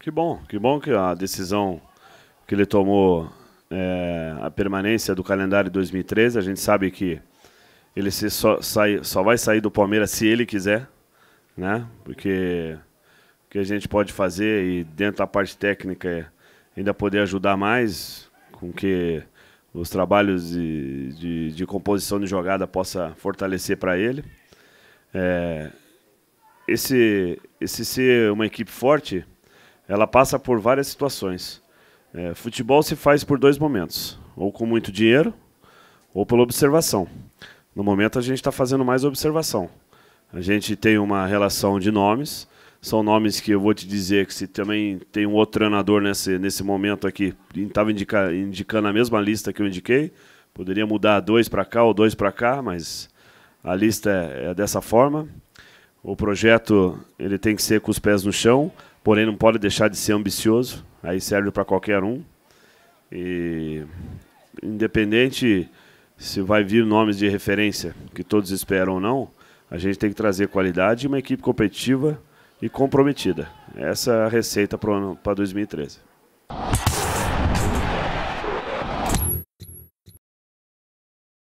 Que bom, que bom que a decisão que ele tomou é, a permanência do calendário 2013, a gente sabe que ele só, sai, só vai sair do Palmeiras se ele quiser, né? Porque o que a gente pode fazer e dentro da parte técnica é ainda poder ajudar mais com que os trabalhos de, de, de composição de jogada possa fortalecer para ele. É, esse, esse ser uma equipe forte ela passa por várias situações. É, futebol se faz por dois momentos: ou com muito dinheiro, ou pela observação. No momento a gente está fazendo mais observação. A gente tem uma relação de nomes, são nomes que eu vou te dizer que se também tem um outro treinador nesse, nesse momento aqui, estava indica, indicando a mesma lista que eu indiquei, poderia mudar dois para cá ou dois para cá, mas a lista é, é dessa forma. O projeto ele tem que ser com os pés no chão porém não pode deixar de ser ambicioso, aí serve para qualquer um. E independente se vai vir nomes de referência que todos esperam ou não, a gente tem que trazer qualidade e uma equipe competitiva e comprometida. Essa é a receita para 2013.